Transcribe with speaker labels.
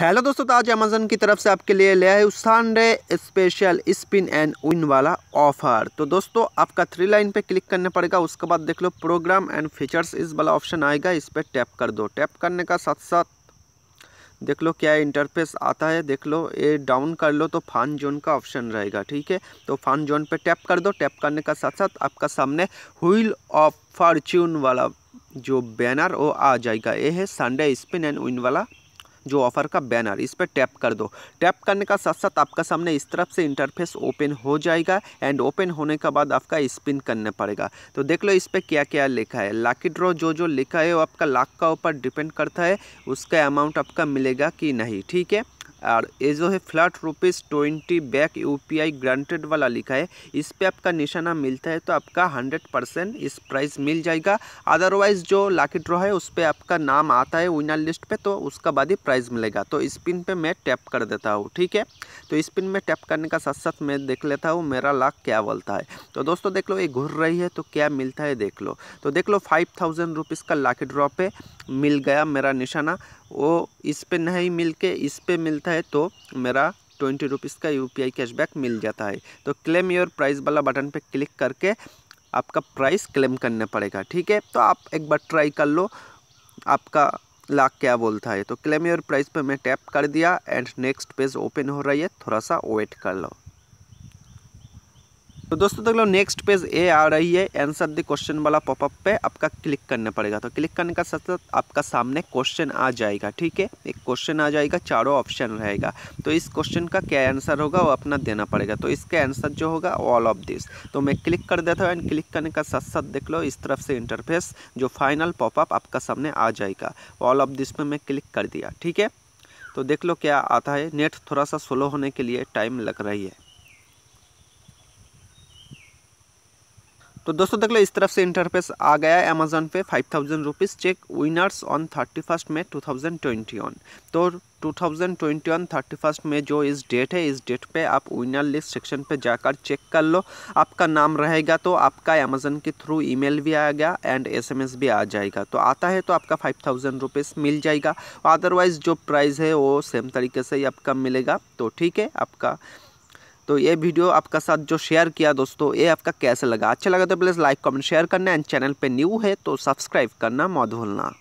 Speaker 1: hello दोस्तों तो आज अमेजन की तरफ से आपके लिए लिया है Sunday special spin and win वाला ऑफर तो दोस्तों आपका थ्री लाइन पे क्लिक करने पड़ेगा उसके बाद देख लो प्रोग्राम एंड फीचर्स इस वाला ऑप्शन आएगा इस पर टैप कर दो टैप करने का साथ साथ देख लो क्या इंटरफेस आता है देख लो ये डाउन कर लो तो फान जोन का ऑप्शन रहेगा ठीक है तो फान जोन पर टैप कर दो टैप करने का साथ साथ आपका सामने व्हील ऑफ फॉर्च्यून वाला जो बैनर वो आ जाएगा ये है संडे स्पिन एंड विन वाला जो ऑफर का बैनर इस पर टैप कर दो टैप करने का साथ साथ आपका सामने इस तरफ से इंटरफेस ओपन हो जाएगा एंड ओपन होने के बाद आपका स्पिन करना पड़ेगा तो देख लो इस पर क्या क्या लिखा है लाकी ड्रॉ जो जो लिखा है वो आपका लाख का ऊपर डिपेंड करता है उसका अमाउंट आपका मिलेगा कि नहीं ठीक है और ये जो है flat rupees twenty back UPI granted वाला लिखा है इस पर आपका निशाना मिलता है तो आपका हंड्रेड परसेंट इस प्राइस मिल जाएगा अदरवाइज़ जो लाकी ड्रॉ है उस पर आपका नाम आता है विनर लिस्ट पे तो उसका बाद ही प्राइज़ मिलेगा तो इस पिन पे मैं टैप कर देता हूँ ठीक है तो इस पिन में टैप करने का साथ साथ मैं देख लेता हूँ मेरा लाख क्या बोलता है तो दोस्तों देख लो ये घूर रही है तो क्या मिलता है देख लो तो देख लो फाइव थाउजेंड रुपीज़ का लाकी ड्रॉ पे मिल गया मेरा निशाना वो इस पर नहीं मिल के इस पर मिलता करता है तो मेरा ट्वेंटी रुपीज़ का यू कैशबैक मिल जाता है तो क्लेम योर प्राइस वाला बटन पर क्लिक करके आपका प्राइस क्लेम करना पड़ेगा ठीक है तो आप एक बार ट्राई कर लो आपका लाख क्या बोलता है तो क्लेम योर प्राइस पे मैं टैप कर दिया एंड नेक्स्ट पेज ओपन हो रही है थोड़ा सा वेट कर लो तो दोस्तों देख लो नेक्स्ट पेज ए आ रही है आंसर द क्वेश्चन वाला पॉपअप पे आपका क्लिक करना पड़ेगा तो क्लिक करने का साथ साथ आपका सामने क्वेश्चन आ जाएगा ठीक है एक क्वेश्चन आ जाएगा चारों ऑप्शन रहेगा तो इस क्वेश्चन का क्या आंसर होगा वो अपना देना पड़ेगा तो इसका आंसर जो होगा ऑल ऑफ दिस तो मैं क्लिक कर देता हूँ एंड क्लिक करने का साथ साथ देख लो इस तरफ से इंटरफेस जो फाइनल पॉपअप आपका सामने आ जाएगा ऑल ऑफ दिस में मैं क्लिक कर दिया ठीक है तो देख लो क्या आता है नेट थोड़ा सा स्लो होने के लिए टाइम लग रही है तो दोस्तों देख लो इस तरफ से इंटरफेस आ गया है अमेजोन पे five thousand rupees check winners on thirty first में टू थाउजेंड ट्वेंटी वन तो two thousand twenty one thirty first में जो इस डेट है इस डेट पे आप विनर लिस्ट सेक्शन पे जाकर चेक कर लो आपका नाम रहेगा तो आपका अमेजन के थ्रू मेल भी आ गया एंड एस भी आ जाएगा तो आता है तो आपका फाइव थाउजेंड रुपीज़ मिल जाएगा अदरवाइज़ जो प्राइज़ है वो सेम तरीके से ही आपका मिलेगा तो ठीक है आपका तो ये वीडियो आपका साथ जो शेयर किया दोस्तों ये आपका कैसा लगा अच्छा लगा तो प्लीज़ लाइक कमेंट शेयर करना एंड चैनल पे न्यू है तो सब्सक्राइब करना मत भूलना